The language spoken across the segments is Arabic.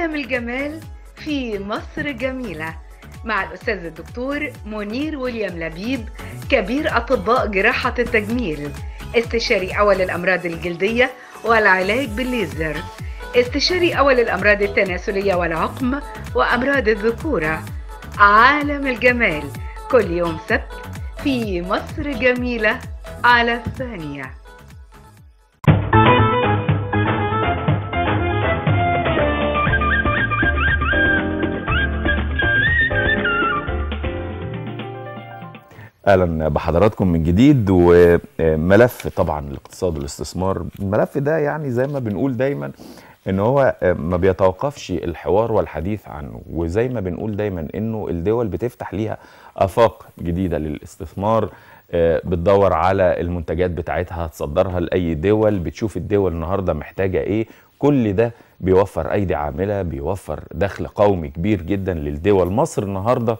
عالم الجمال في مصر جميلة مع الأستاذ الدكتور منير ويليام لبيب كبير أطباء جراحة التجميل استشاري أول الأمراض الجلدية والعلاج بالليزر استشاري أول الأمراض التناسلية والعقم وأمراض الذكورة عالم الجمال كل يوم سبت في مصر جميلة على الثانية اهلا بحضراتكم من جديد وملف طبعا الاقتصاد والاستثمار الملف ده يعني زي ما بنقول دايما ان هو ما بيتوقفش الحوار والحديث عنه وزي ما بنقول دايما انه الدول بتفتح ليها افاق جديده للاستثمار بتدور على المنتجات بتاعتها تصدرها لاي دول بتشوف الدول النهارده محتاجه ايه كل ده بيوفر ايدي عامله بيوفر دخل قومي كبير جدا للدول مصر النهارده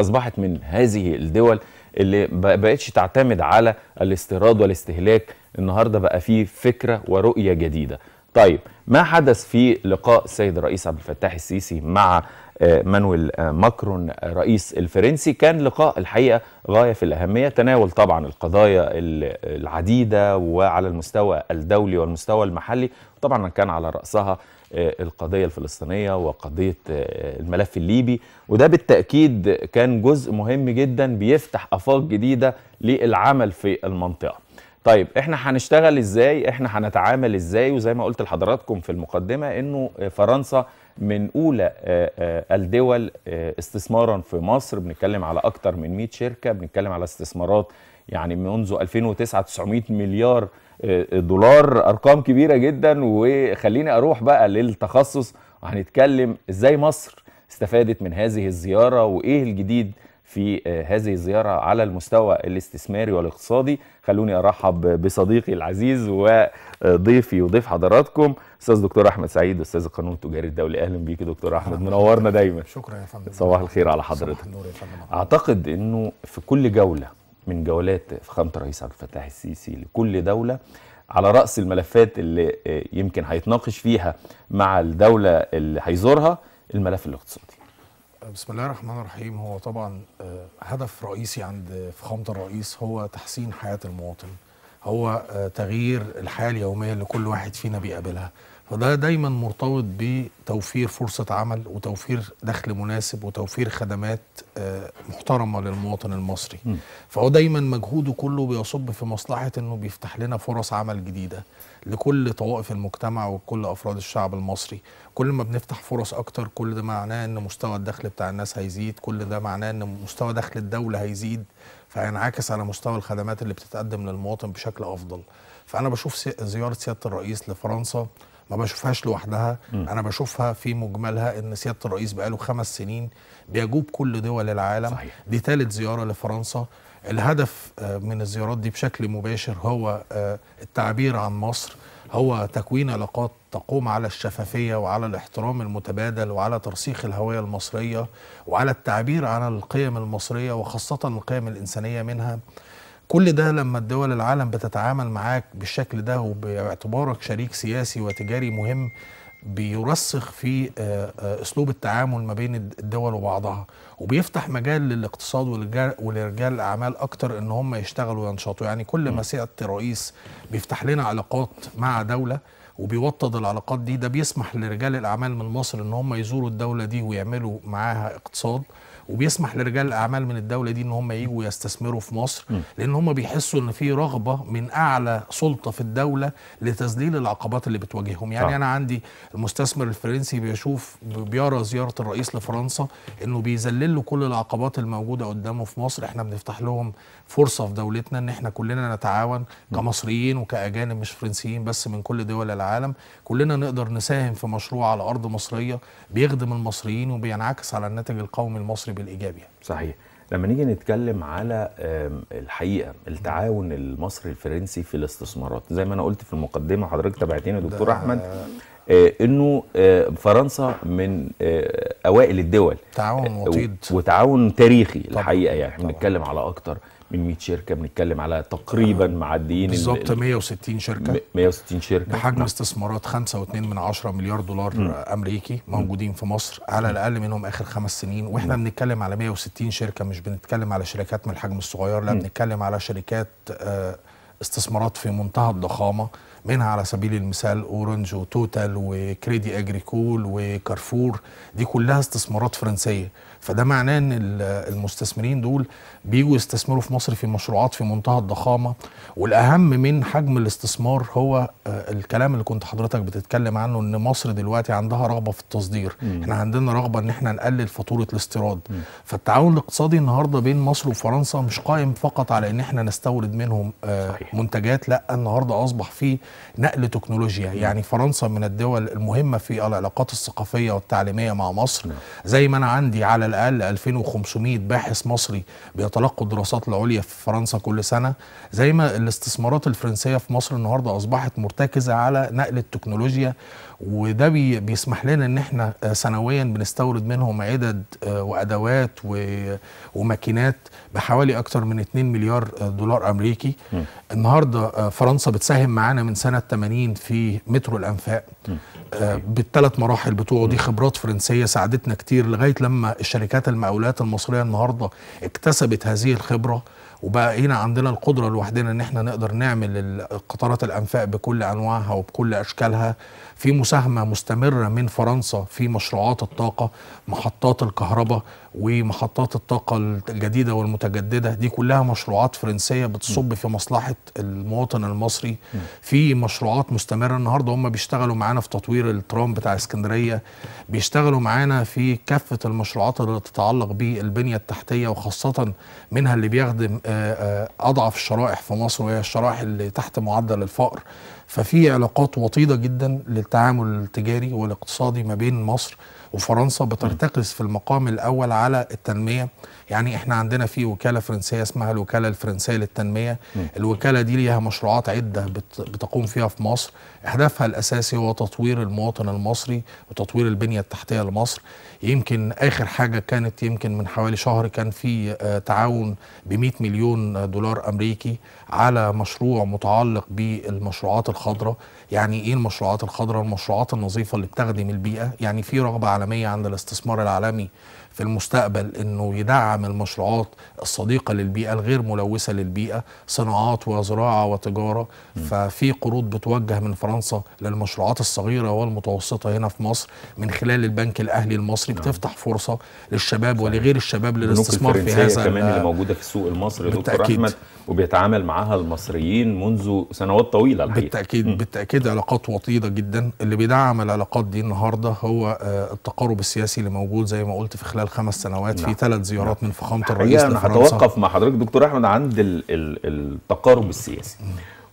اصبحت من هذه الدول اللي بقتش تعتمد على الاستيراد والاستهلاك النهارده بقى فيه فكره ورؤيه جديده طيب ما حدث في لقاء السيد الرئيس عبد الفتاح السيسي مع آه، مانويل آه، ماكرون رئيس الفرنسي كان لقاء الحقيقه غايه في الاهميه تناول طبعا القضايا العديده وعلى المستوى الدولي والمستوى المحلي طبعا كان على راسها آه، القضية الفلسطينية وقضية آه، الملف الليبي وده بالتأكيد كان جزء مهم جدا بيفتح آفاق جديدة للعمل في المنطقة طيب احنا هنشتغل ازاي احنا هنتعامل ازاي وزي ما قلت لحضراتكم في المقدمة انه فرنسا من اولى آه، الدول استثمارا في مصر بنتكلم على اكتر من 100 شركة بنتكلم على استثمارات يعني منذ 2009 900 مليار دولار ارقام كبيره جدا وخليني اروح بقى للتخصص وهنتكلم ازاي مصر استفادت من هذه الزياره وايه الجديد في آه، هذه الزياره على المستوى الاستثماري والاقتصادي خلوني ارحب بصديقي العزيز وضيفي وضيف حضراتكم استاذ دكتور احمد سعيد استاذ القانون التجاري الدولي اهلا بيك يا دكتور احمد منورنا دايما شكرا يا فندم صباح الخير على حضرتك صباح النور يا فندم اعتقد انه في كل جوله من جولات فخامة الرئيس عبد الفتاح السيسي لكل دولة على رأس الملفات اللي آه، يمكن هيتناقش فيها مع الدولة اللي هيزورها الملف الاقتصادي بسم الله الرحمن الرحيم هو طبعا آه، هدف رئيسي عند فخامة الرئيس هو تحسين حياة المواطن هو آه، تغيير الحياة اليومية اللي كل واحد فينا بيقابلها فده دايما مرتبط بتوفير فرصة عمل وتوفير دخل مناسب وتوفير خدمات آه، محترمة للمواطن المصري م. فهو دايما مجهوده كله بيصب في مصلحة انه بيفتح لنا فرص عمل جديدة لكل طوائف المجتمع وكل افراد الشعب المصري كل ما بنفتح فرص اكتر كل ده معناه ان مستوى الدخل بتاع الناس هيزيد كل ده معناه ان مستوى دخل الدولة هيزيد فينعكس على مستوى الخدمات اللي بتتقدم للمواطن بشكل افضل فانا بشوف زيارة سيادة الرئيس لفرنسا ما بشوفهاش لوحدها م. انا بشوفها في مجملها ان سياده الرئيس بقاله خمس سنين بيجوب كل دول العالم صحيح. دي ثالث زياره لفرنسا الهدف آه، من الزيارات دي بشكل مباشر هو آه، التعبير عن مصر هو تكوين علاقات تقوم على الشفافية وعلى الاحترام المتبادل وعلى ترسيخ الهوية المصرية وعلى التعبير عن القيم المصرية وخاصة القيم الإنسانية منها كل ده لما الدول العالم بتتعامل معاك بالشكل ده وباعتبارك شريك سياسي وتجاري مهم بيرسخ في آه، آه، اسلوب التعامل ما بين الدول وبعضها وبيفتح مجال للاقتصاد ولرجال الاعمال اكتر ان هم يشتغلوا وينشطوا يعني كل ما سياده الرئيس بيفتح لنا علاقات مع دوله وبيوطد العلاقات دي ده بيسمح لرجال الاعمال من مصر ان هم يزوروا الدوله دي ويعملوا معاها اقتصاد وبيسمح لرجال الاعمال من الدوله دي ان هم يجوا يستثمروا في مصر لان هم بيحسوا ان في رغبه من اعلى سلطه في الدوله لتذليل العقبات اللي بتواجههم يعني انا عندي المستثمر الفرنسي بيشوف بيرى زياره الرئيس لفرنسا انه بيذلل له كل العقبات الموجوده قدامه في مصر احنا بنفتح لهم فرصه في دولتنا ان احنا كلنا نتعاون كمصريين وكاجانب مش فرنسيين بس من كل دول العالم كلنا نقدر نساهم في مشروع على ارض مصريه بيخدم المصريين وبينعكس على الناتج القومي المصري بالايجاب يعني. صحيح لما نيجي نتكلم على الحقيقه التعاون المصري الفرنسي في الاستثمارات زي ما انا قلت في المقدمه حضرتك تابعتني يا دكتور احمد آه، انه آه، فرنسا من آه، اوائل الدول تعاون وطيد وتعاون تاريخي الحقيقه يعني احنا بنتكلم على اكتر من 100 شركه بنتكلم على تقريبا آه. معديين بالظبط 160 شركه 160 شركه بحجم نعم. استثمارات 5.2 من 10 مليار دولار م. امريكي موجودين م. في مصر على الاقل منهم اخر خمس سنين واحنا م. بنتكلم على 160 شركه مش بنتكلم على شركات من الحجم الصغير لا م. بنتكلم على شركات آه، استثمارات في منتهى الضخامه منها على سبيل المثال اورنج وتوتال وكريدي اجريكول وكارفور دي كلها استثمارات فرنسيه فده معناه ان المستثمرين دول بيجوا يستثمروا في مصر في مشروعات في منتهى الضخامه والاهم من حجم الاستثمار هو آه، الكلام اللي كنت حضرتك بتتكلم عنه ان مصر دلوقتي عندها رغبه في التصدير مم. احنا عندنا رغبه ان احنا نقلل فاتوره الاستيراد مم. فالتعاون الاقتصادي النهارده بين مصر وفرنسا مش قائم فقط على ان احنا نستورد منهم آه، صحيح. منتجات لا النهارده اصبح فيه نقل تكنولوجيا يعني فرنسا من الدول المهمة في العلاقات الثقافية والتعليمية مع مصر زي ما أنا عندي على الأقل 2500 باحث مصري بيتلقوا الدراسات العليا في فرنسا كل سنة زي ما الاستثمارات الفرنسية في مصر النهاردة أصبحت مرتكزة على نقل التكنولوجيا وده بي بيسمح لنا ان احنا آه، سنويا بنستورد منهم عدد آه، وادوات وماكينات بحوالي اكثر من 2 مليار آه، دولار امريكي م. النهارده فرنسا بتساهم معانا من سنه 80 في مترو الانفاق بالثلاث مراحل بتوعه دي خبرات فرنسيه ساعدتنا كتير لغايه لما الشركات المقاولات المصريه النهارده اكتسبت هذه الخبره وبقينا عندنا القدره لوحدنا ان احنا نقدر نعمل قطارات الانفاق بكل انواعها وبكل اشكالها في مساهمه مستمره من فرنسا في مشروعات الطاقه محطات الكهرباء ومحطات الطاقة الجديدة والمتجددة دي كلها مشروعات فرنسية بتصب في مصلحة المواطن المصري في مشروعات مستمرة النهاردة هم بيشتغلوا معانا في تطوير الترام بتاع اسكندرية بيشتغلوا معانا في كافة المشروعات اللي تتعلق بالبنية التحتية وخاصة منها اللي بيخدم آه، آه، أضعف الشرائح في مصر وهي الشرائح اللي تحت معدل الفقر ففي علاقات وطيدة جدا للتعامل التجاري والاقتصادي ما بين مصر وفرنسا بترتكز في المقام الأول على التنمية يعني احنا عندنا في وكالة فرنسية اسمها الوكالة الفرنسية للتنمية الوكالة دي ليها مشروعات عدة بتقوم فيها في مصر هدفها الأساسي هو تطوير المواطن المصري وتطوير البنية التحتية لمصر يمكن آخر حاجة كانت يمكن من حوالي شهر كان في آه، تعاون ب 100 مليون دولار أمريكي على مشروع متعلق بالمشروعات الخاصة الخضراء يعني ايه المشروعات الخضراء المشروعات النظيفه اللي بتخدم البيئه يعني في رغبه عالميه عند الاستثمار العالمي في المستقبل انه يدعم المشروعات الصديقه للبيئه الغير ملوثه للبيئه صناعات وزراعه وتجاره م. ففي قروض بتوجه من فرنسا للمشروعات الصغيره والمتوسطه هنا في مصر من خلال البنك الاهلي المصري نعم. بتفتح فرصه للشباب ولغير الشباب للاستثمار في هذا كمان اللي موجوده في السوق المصري دكتور احمد وبيتعامل معها المصريين منذ سنوات طويله الحقيقه بالتاكيد م. بالتاكيد علاقات وطيده جدا اللي بيدعم العلاقات دي النهارده هو آه، التقارب السياسي اللي موجود زي ما قلت في خلال خمس سنوات نعم. في ثلاث زيارات نعم. من فخامه الرئيس انا هتوقف مع حضرتك دكتور احمد عند الـ الـ التقارب السياسي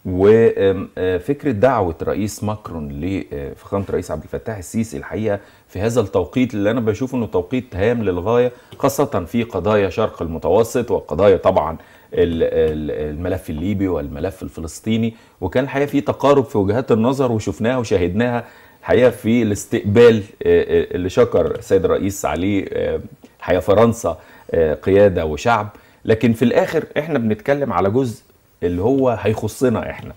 وفكره آه، دعوه رئيس ماكرون لفخامه آه، الرئيس عبد الفتاح السيسي الحقيقه في هذا التوقيت اللي انا بشوف انه توقيت هام للغايه خاصه في قضايا شرق المتوسط وقضايا طبعا الملف الليبي والملف الفلسطيني وكان الحقيقه في تقارب في وجهات النظر وشفناها وشاهدناها الحقيقه في الاستقبال آه، آه، اللي شكر السيد الرئيس عليه آه، الحقيقه فرنسا قياده وشعب لكن في الاخر احنا بنتكلم على جزء اللي هو هيخصنا احنا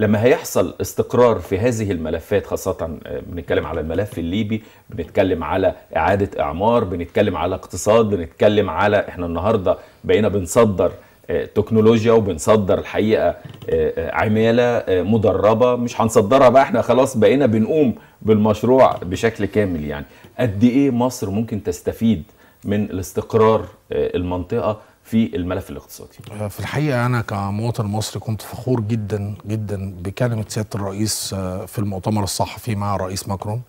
لما هيحصل استقرار في هذه الملفات خاصة بنتكلم على الملف الليبي بنتكلم على إعادة إعمار بنتكلم على اقتصاد بنتكلم على إحنا النهاردة بقينا بنصدر تكنولوجيا وبنصدر الحقيقه آه، آه، عماله آه، مدربه مش هنصدرها بقى احنا خلاص بقينا بنقوم بالمشروع بشكل كامل يعني قد ايه مصر ممكن تستفيد من الاستقرار المنطقه في الملف الاقتصادي في الحقيقه انا كمواطن مصري كنت فخور جدا جدا بكلمه سياده الرئيس في المؤتمر الصحفي مع رئيس ماكرون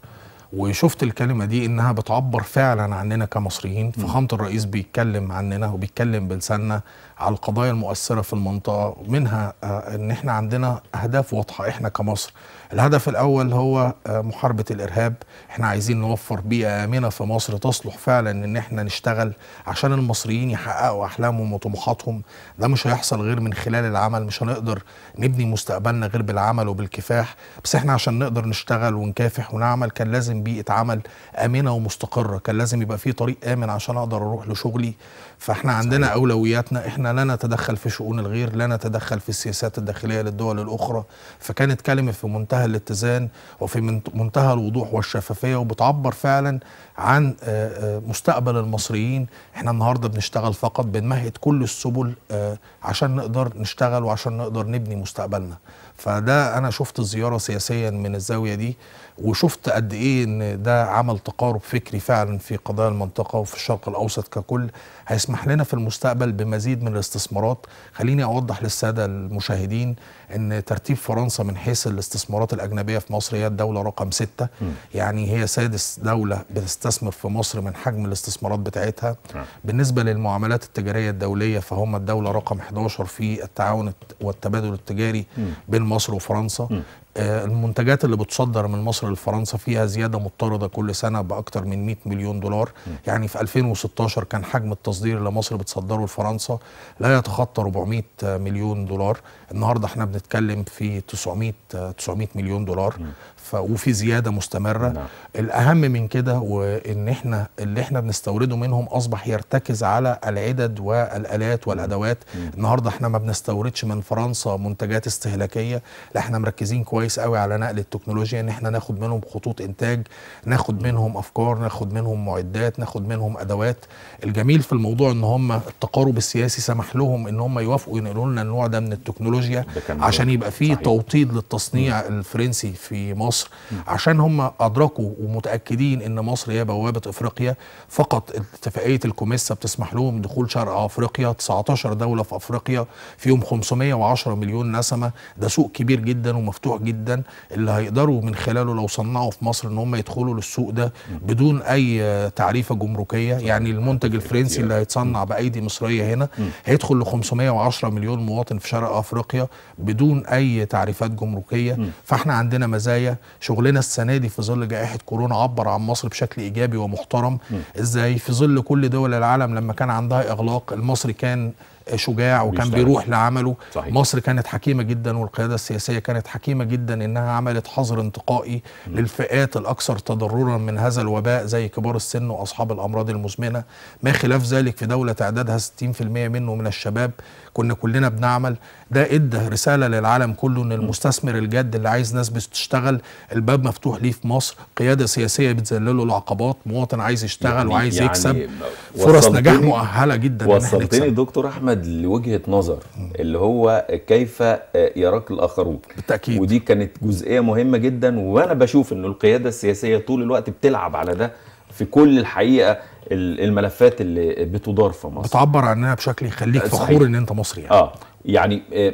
وشفت الكلمه دي انها بتعبر فعلا عننا كمصريين فخامه الرئيس بيتكلم عننا وبيتكلم بلساننا على القضايا المؤثره في المنطقه منها آه، ان احنا عندنا اهداف واضحه احنا كمصر الهدف الاول هو آه، محاربه الارهاب احنا عايزين نوفر بيئه امنه في مصر تصلح فعلا ان احنا نشتغل عشان المصريين يحققوا احلامهم وطموحاتهم ده مش هيحصل غير من خلال العمل مش هنقدر نبني مستقبلنا غير بالعمل وبالكفاح بس احنا عشان نقدر نشتغل ونكافح ونعمل كان لازم بيئه عمل امنه ومستقره كان لازم يبقى في طريق امن عشان اقدر اروح لشغلي فاحنا عندنا اولوياتنا احنا لا نتدخل في شؤون الغير لا نتدخل في السياسات الداخليه للدول الاخرى فكانت كلمه في منتهى الاتزان وفي منتهى الوضوح والشفافيه وبتعبر فعلا عن آه، آه، مستقبل المصريين احنا النهارده بنشتغل فقط بنمهد كل السبل آه، عشان نقدر نشتغل وعشان نقدر نبني مستقبلنا فده انا شفت الزياره سياسيا من الزاويه دي وشفت قد ايه ان ده عمل تقارب فكري فعلا في قضايا المنطقه وفي الشرق الاوسط ككل هيسمح لنا في المستقبل بمزيد من الاستثمارات خليني أوضح للسادة المشاهدين أن ترتيب فرنسا من حيث الاستثمارات الأجنبية في مصر هي الدولة رقم ستة م. يعني هي سادس دولة بتستثمر في مصر من حجم الاستثمارات بتاعتها م. نعم. بالنسبة للمعاملات التجارية الدولية فهم الدولة رقم 11 في التعاون والتبادل التجاري م. بين مصر وفرنسا آه، المنتجات اللي بتصدر من مصر لفرنسا فيها زيادة مضطردة كل سنة باكثر من 100 مليون دولار م. يعني في 2016 كان حجم التصدير اللي مصر بتصدره لفرنسا لا يتخطى 400 مليون دولار النهاردة احنا بنتكلم في 900 900 آه، مليون دولار م. ف... وفي زياده مستمره نعم. الاهم من كده وان احنا اللي احنا بنستورده منهم اصبح يرتكز على العدد والالات والادوات مم. النهارده احنا ما بنستوردش من فرنسا منتجات استهلاكيه لا احنا مركزين كويس قوي على نقل التكنولوجيا ان احنا ناخد منهم خطوط انتاج ناخد منهم افكار ناخد منهم معدات ناخد منهم ادوات الجميل في الموضوع ان هم التقارب السياسي سمح لهم ان هم يوافقوا ينقلوا لنا النوع ده من التكنولوجيا عشان يبقى فيه توطيد للتصنيع مم. الفرنسي في مصر مصر عشان هم أدركوا ومتأكدين أن مصر هي بوابة أفريقيا فقط اتفاقية الكوميسا بتسمح لهم دخول شرق أفريقيا 19 دولة في أفريقيا فيهم 510 مليون نسمة ده سوق كبير جدا ومفتوح جدا اللي هيقدروا من خلاله لو صنعوا في مصر أن هم يدخلوا للسوق ده بدون أي تعريفة جمركية يعني المنتج الفرنسي اللي هيتصنع بأيدي مصرية هنا هيدخل ل 510 مليون مواطن في شرق أفريقيا بدون أي تعريفات جمركية فاحنا عندنا مزايا شغلنا السنه دي في ظل جائحه كورونا عبر عن مصر بشكل ايجابي ومحترم ازاي في ظل كل دول العالم لما كان عندها اغلاق المصري كان شجاع وكان بيروح لعمله صحيح. مصر كانت حكيمه جدا والقياده السياسيه كانت حكيمه جدا انها عملت حظر انتقائي م. للفئات الاكثر تضررا من هذا الوباء زي كبار السن واصحاب الامراض المزمنه ما خلاف ذلك في دوله تعدادها 60% منه من الشباب كنا كلنا بنعمل ده ادى رساله للعالم كله ان المستثمر الجد اللي عايز ناس بتشتغل الباب مفتوح ليه في مصر قياده سياسيه بتذلله العقبات مواطن عايز يشتغل يعني وعايز يعني يكسب فرص نجاح مؤهله جدا وصلتني دكتور احمد مستند لوجهه نظر اللي هو كيف آه، يراك الاخرون بالتاكيد ودي كانت جزئيه مهمه جدا وانا بشوف ان القياده السياسيه طول الوقت بتلعب على ده في كل الحقيقه الملفات اللي بتدار في مصر بتعبر عنها بشكل يخليك آه، فخور ان انت مصري يعني اه يعني آه،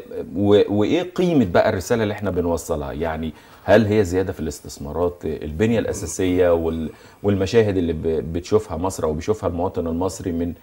وايه قيمه بقى الرساله اللي احنا بنوصلها يعني هل هي زياده في الاستثمارات البنيه الاساسيه والمشاهد اللي بتشوفها مصر او بيشوفها المواطن المصري من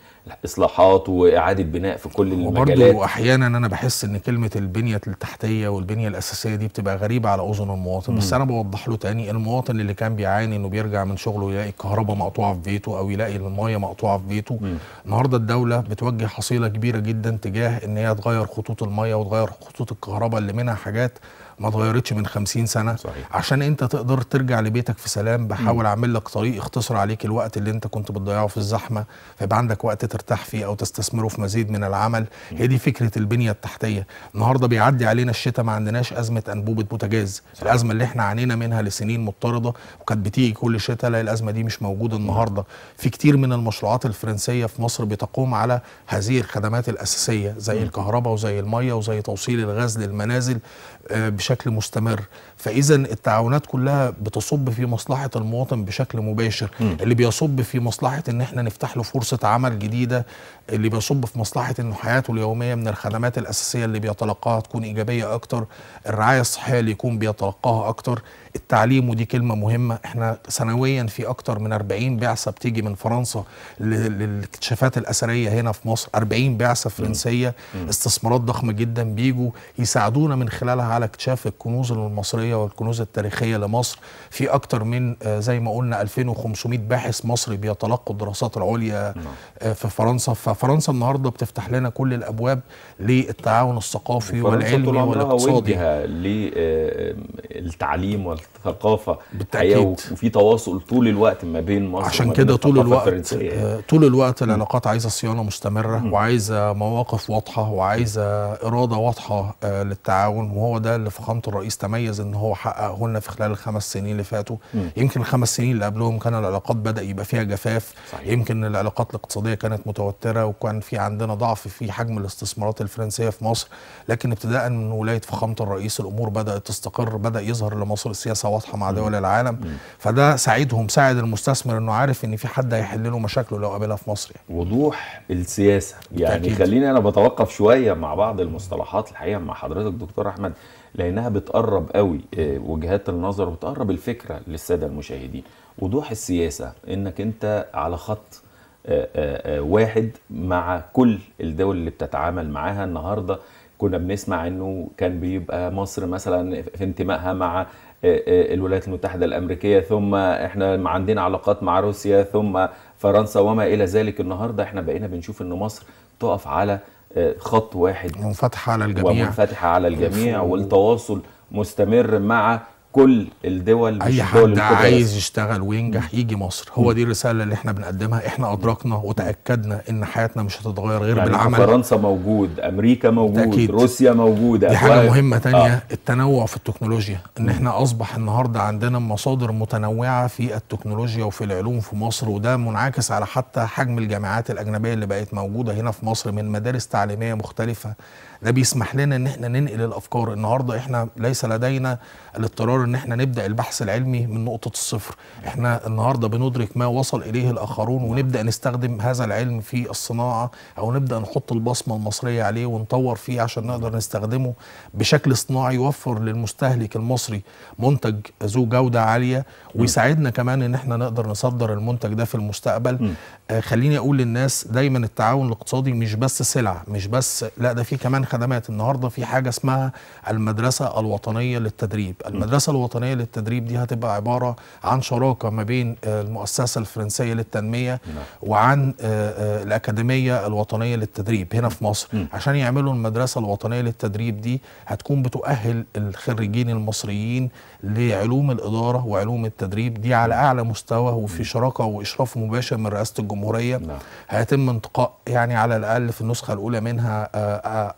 اصلاحات واعاده بناء في كل المجالات وبرضه احيانا انا بحس ان كلمه البنيه التحتيه والبنيه الاساسيه دي بتبقى غريبه على اذن المواطن بس انا بوضح له تاني المواطن اللي كان بيعاني انه بيرجع من شغله يلاقي الكهرباء مقطوعه في بيته او يلاقي المايه مقطوعه في بيته النهارده الدوله بتوجه حصيله كبيره جدا تجاه ان هي تغير خطوط المايه وتغير خطوط الكهرباء اللي منها حاجات ما اتغيرتش من 50 سنه صحيح. عشان انت تقدر ترجع لبيتك في سلام بحاول اعمل لك طريق يختصر عليك الوقت اللي انت كنت بتضيعه في الزحمه فيبقى عندك وقت ترتاح فيه او تستثمره في مزيد من العمل م. هي دي فكره البنيه التحتيه النهارده بيعدي علينا الشتاء ما عندناش ازمه انبوبه بوتاجاز الازمه اللي احنا عانينا منها لسنين مضطرده وكانت بتيجي كل شتاء لا الازمه دي مش موجوده النهارده في كتير من المشروعات الفرنسيه في مصر بتقوم على هذه الخدمات الاساسيه زي الكهرباء وزي الميه وزي توصيل الغاز للمنازل آه، بشكل بشكل مستمر فاذا التعاونات كلها بتصب في مصلحه المواطن بشكل مباشر م. اللي بيصب في مصلحه ان احنا نفتح له فرصه عمل جديده اللي بيصب في مصلحه انه حياته اليوميه من الخدمات الاساسيه اللي بيتلقاها تكون ايجابيه اكتر الرعايه الصحيه اللي يكون بيتلقاها اكتر التعليم ودي كلمه مهمه احنا سنويا في اكتر من 40 بعثه بتيجي من فرنسا للاكتشافات الاثريه هنا في مصر 40 بعثه فرنسيه استثمارات ضخمه جدا بيجوا يساعدونا من خلالها على اكتشاف في الكنوز المصرية والكنوز التاريخية لمصر في أكتر من آه، زي ما قلنا 2500 باحث مصري بيتلقوا الدراسات العليا آه، نعم. في فرنسا ففرنسا النهاردة بتفتح لنا كل الأبواب للتعاون الثقافي والعلمي والاقتصادي للتعليم آه، والثقافة بالتأكيد وفي تواصل طول الوقت ما بين مصر عشان كده طول الوقت طول الوقت العلاقات عايزة صيانة مستمرة وعايزة مواقف واضحة وعايزة إرادة واضحة للتعاون وهو ده اللي فخامه الرئيس تميز ان هو حققه لنا في خلال الخمس سنين اللي فاتوا مم. يمكن الخمس سنين اللي قبلهم كان العلاقات بدا يبقى فيها جفاف صحيح. يمكن العلاقات الاقتصاديه كانت متوتره وكان في عندنا ضعف في حجم الاستثمارات الفرنسيه في مصر لكن ابتداء من ولايه فخامه الرئيس الامور بدات تستقر بدا يظهر لمصر السياسه واضحه مع دول العالم مم. فده ساعدهم ساعد المستثمر انه عارف ان في حد هيحل له مشاكله لو قابلها في مصر يعني. وضوح السياسه يعني خليني انا بتوقف شويه مع بعض المصطلحات الحقيقه مع حضرتك دكتور احمد لانها بتقرب قوي آه، وجهات النظر وتقرب الفكره للساده المشاهدين وضوح السياسه انك انت على خط آه، آه، واحد مع كل الدول اللي بتتعامل معاها النهارده كنا بنسمع انه كان بيبقى مصر مثلا في انتمائها مع الولايات المتحده الامريكيه ثم احنا عندنا علاقات مع روسيا ثم فرنسا وما الى ذلك النهارده احنا بقينا بنشوف ان مصر تقف على آه، خط واحد منفتحه على الجميع ومنفتحه على الجميع والتواصل مستمر مع كل الدول اي حد عايز يشتغل وينجح يجي مصر هو دي الرساله اللي احنا بنقدمها احنا ادركنا وتاكدنا ان حياتنا مش هتتغير غير يعني بالعمل فرنسا موجود امريكا موجود تأكيد. روسيا موجوده دي حاجه مهمه تانية آه. التنوع في التكنولوجيا ان احنا اصبح النهارده عندنا مصادر متنوعه في التكنولوجيا وفي العلوم في مصر وده منعكس على حتى حجم الجامعات الاجنبيه اللي بقت موجوده هنا في مصر من مدارس تعليميه مختلفه ده بيسمح لنا ان احنا ننقل الافكار النهارده احنا ليس لدينا الاضطرار ان احنا نبدا البحث العلمي من نقطه الصفر احنا النهارده بندرك ما وصل اليه الاخرون ونبدا نستخدم هذا العلم في الصناعه او نبدا نحط البصمه المصريه عليه ونطور فيه عشان نقدر نستخدمه بشكل صناعي يوفر للمستهلك المصري منتج ذو جوده عاليه ويساعدنا كمان ان احنا نقدر نصدر المنتج ده في المستقبل آه، خليني اقول للناس دايما التعاون الاقتصادي مش بس سلع مش بس لا ده في كمان خدمات النهارده في حاجه اسمها المدرسه الوطنيه للتدريب المدرسه الوطنيه للتدريب دي هتبقى عباره عن شراكه ما بين آه، المؤسسه الفرنسيه للتنميه نعم. وعن آه، آه، الاكاديميه الوطنيه للتدريب هنا في مصر عشان يعملوا المدرسه الوطنيه للتدريب دي هتكون بتؤهل الخريجين المصريين لعلوم الاداره وعلوم التدريب دي على اعلى مستوى وفي شراكه واشراف مباشر من رئاسه الجمهوريه نعم. هيتم انتقاء يعني على الاقل في النسخه الاولى منها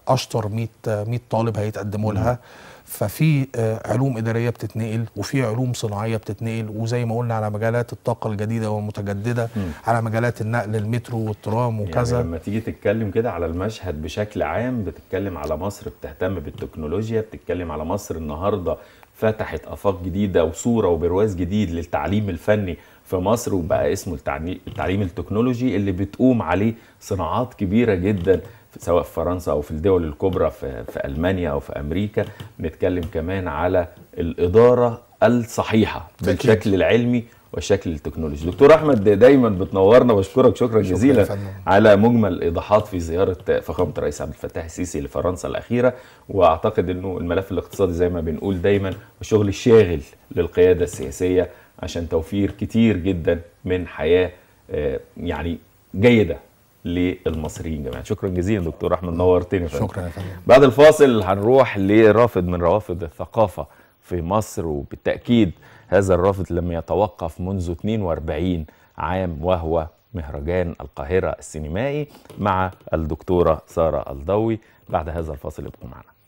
اشهر اشطر 100 100 طالب هيتقدموا لها ففي آه، علوم اداريه بتتنقل وفي علوم صناعيه بتتنقل وزي ما قلنا على مجالات الطاقه الجديده والمتجدده مم. على مجالات النقل المترو والترام يعني وكذا يعني لما تيجي تتكلم كده على المشهد بشكل عام بتتكلم على مصر بتهتم بالتكنولوجيا بتتكلم على مصر النهارده فتحت افاق جديده وصوره وبرواز جديد للتعليم الفني في مصر وبقى اسمه التعليم التكنولوجي اللي بتقوم عليه صناعات كبيره جدا سواء في فرنسا او في الدول الكبرى في, في المانيا او في امريكا نتكلم كمان على الاداره الصحيحه بالشكل العلمي والشكل التكنولوجي دكتور احمد دايما بتنورنا بشكرك شكرا جزيلا على مجمل ايضاحات في زياره فخامه الرئيس عبد الفتاح السيسي لفرنسا الاخيره واعتقد انه الملف الاقتصادي زي ما بنقول دايما شغل شاغل للقياده السياسيه عشان توفير كتير جدا من حياه آه، يعني جيده للمصريين جميعا شكرا جزيلا دكتور احمد نورتني شكرا يا فندم بعد الفاصل هنروح لرافد من روافد الثقافه في مصر وبالتاكيد هذا الرافد لم يتوقف منذ 42 عام وهو مهرجان القاهره السينمائي مع الدكتوره ساره الضوي بعد هذا الفاصل ابقوا معنا